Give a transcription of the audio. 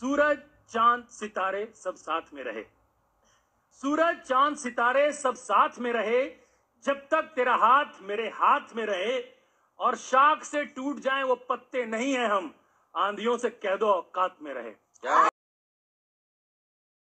सूरज चांद सितारे सब साथ में रहे सूरज चांद सितारे सब साथ में रहे जब तक तेरा हाथ मेरे हाथ में रहे और शाख से टूट जाए वो पत्ते नहीं है हम आंधियों से कह दो औकात में रहे